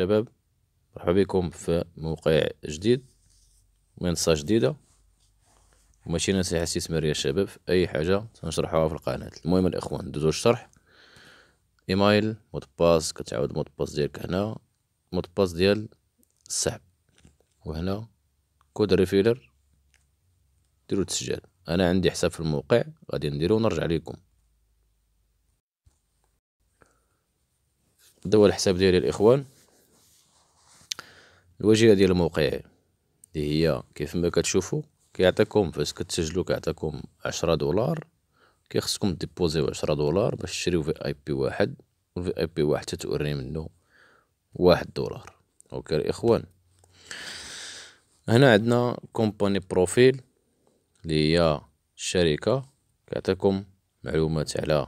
شباب مرحبا بكم في موقع جديد منصة جديدة وماشي نصيحة استثمارية شباب في أي حاجة سنشرحوها في القناة المهم الإخوان دوزو الشرح إيمايل مود باس كتعاود مود باس ديالك هنا مود باس ديال السحب وهنا كود ريفيلر ديرو التسجيل أنا عندي حساب في الموقع غادي نديرو ونرجع ليكم هذا هو الحساب ديالي الإخوان الواجهه ديال الموقع اللي هي كيف ما كتشوفوا كيعطيكم فاش كتسجلوا كيعطيكم عشرة دولار كيخصكم ديبوزيو عشرة دولار باش تشريو في اي بي واحد وفي اي بي واحد تتوري منه واحد دولار اوكي الاخوان هنا عندنا كومباني بروفيل اللي هي الشركه كيعطيكم معلومات على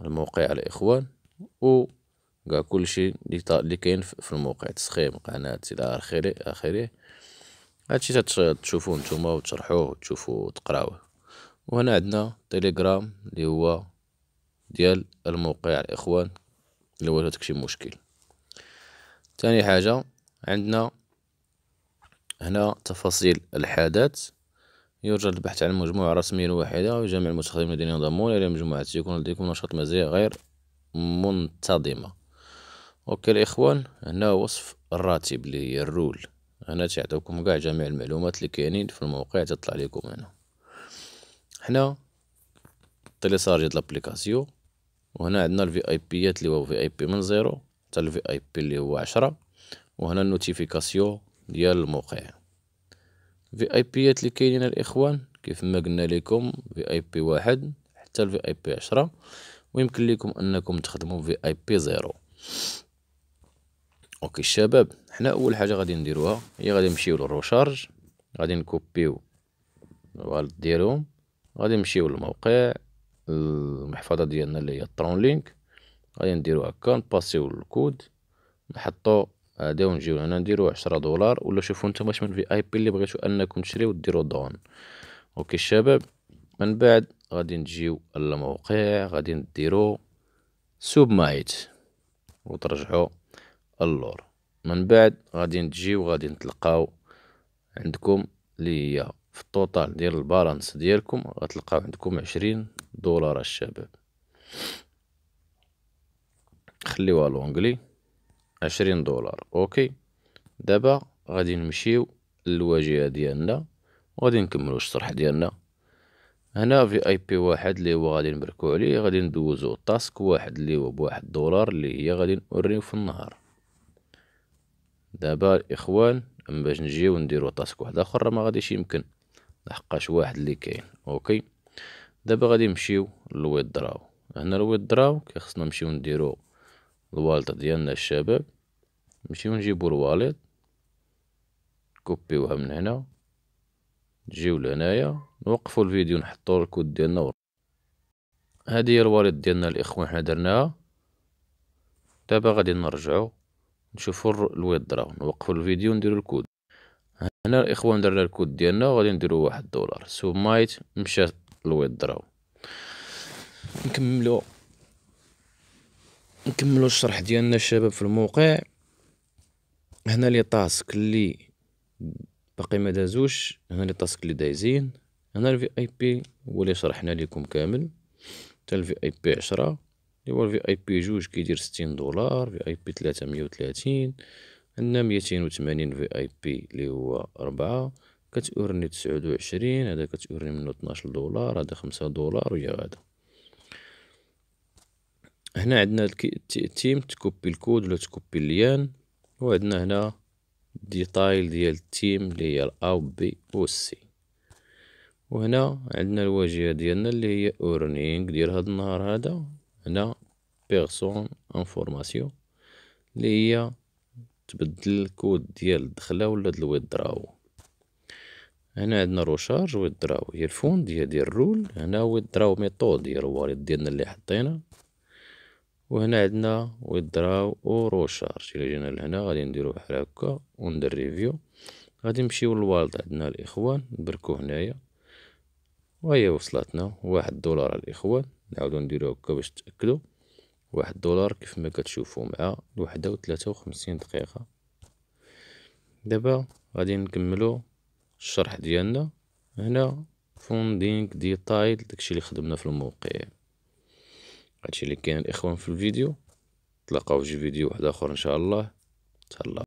الموقع الاخوان و كاع كلشي لي كاين في الموقع تسخيم قنوات الى اخره اخره هادشي تشوفوه نتوما وتشرحوه وتشوفو وتقراوه وهنا عندنا تيليجرام اللي هو ديال الموقع الاخوان اللي هو داكشي مشكل تاني حاجه عندنا هنا تفاصيل الحدث يرجى البحث عن مجموعة رسمية واحدة وجميع المستخدمين الذين ينضمون إلى مجموعة يكون لديكم نشاط مزيان غير منتظمة اوكي الاخوان هنا وصف الراتب اللي هي الرول انا تعطيكم كاع جميع المعلومات اللي كاينين في الموقع تطلع لكم هنا حنا تيليسارجي لابليكاسيون وهنا عندنا الفي اي بيات اللي هو في اي بي من زيرو حتى الفي اي بي اللي هو عشرة وهنا النوتيفيكاسيون ديال الموقع في اي بيات اللي كاينين الاخوان كيف ما قلنا لكم في اي بي واحد حتى الفي اي بي عشرة ويمكن لكم انكم تخدموا في اي بي زيرو اوكي الشباب حنا اول حاجه غادي نديروها هي غادي نمشيو للروشارج غادي نكوبيو الوالد ديالهم غادي نمشيو للموقع المحفظه ديالنا اللي هي الترون لينك غادي نديرو هكا نباسيو الكود نحطو هذا ونجيو هنا نديرو عشرة دولار ولا شوفو نتوما شمن في اي بي اللي بغيتو انكم تشريو ديرو دون اوكي الشباب من بعد غادي نجيو للموقع غادي نديرو سوب مايت وترجعو اللور من بعد غادي تجي وغادي نتلقاو عندكم اللي هي في الطوطال ديال البالانس ديالكم غتلقاو عندكم عشرين دولار الشباب خليوها لونجلي عشرين دولار اوكي دابا غادي نمشيو للواجهه ديالنا وغادي نكملو الشرح ديالنا هنا في اي بي واحد اللي هو غادي نبركو عليه غادي ندوزو تاسك واحد اللي هو بواحد دولار اللي هي غادي نوريو في النهار دابا الاخوان اما باش نجيو نديرو تاسك واحد اخر راه ما غاديش يمكن لحقاش واحد اللي كاين اوكي دابا غادي نمشيو دراو هنا دراو كيخصنا نمشيو نديرو الوالط ديالنا الشباب نمشيو نجيبو الوالط كوبيوها من هنا نجيو لهنايا نوقفو الفيديو نحطو الكود ديالنا هذه هي الوالط ديالنا الاخوان حنا درناها دابا غادي نرجعو نشوفو الويدرا نوقفو الفيديو نديرو الكود هنا الاخوان درنا الكود ديالنا وغادي نديرو واحد دولار سومايت مشى الويدرا نكملو نكملو الشرح ديالنا الشباب في الموقع هنا لي تاسك اللي باقي ما دازوش هنا لي تاسك اللي دايزين هنا الفي اي بي هو اللي شرحنا لكم كامل حتى الفي اي بي 10 اللي هو الفي اي بي جوج كيدير ستين دولار في اي بي تلاتة مية وتلاتين عندنا ميتين وتمانين في اي بي اللي هو ربعة كتورني تسعود و عشرين هدا كتورني منو طناش دولار هدا خمسة دولار و هي غادا هنا عندنا التيم تكوبي الكود ولا تكوبي ليان و عندنا هنا ديتايل ديال التيم اللي هي الاو بي و سي وهنا عندنا الواجهه ديالنا اللي هي اورنينغ ديال هاد النهار هذا هنا بيرسون انفورماسيون اللي هي تبدل الكود ديال الدخلة ولا د الويدراو هنا عندنا روشارج ويدراو هي الفون ديال ديال الرول هنا ويدراو ميثود هي الوالد ديالنا اللي حطينا وهنا عندنا ويدراو او روشارج الى جينا لهنا غادي نديرو بحال هكا وندير ريفيو غادي نمشيو للوالد عندنا الاخوان نبركو هنايا وهي وصلتنا واحد دولار الاخوان نعاودو نديرو هكا باش تأكدو واحد دولار كيف ما كتشوفو مع الوحدة و خمسين دقيقة دابا غادي نكملو الشرح ديالنا هنا فوندينغ ديتايل داكشي اللي خدمنا في الموقع هادشي اللي كاين الاخوان في الفيديو تلاقاو في فيديو واحد اخر ان شاء الله تهلاو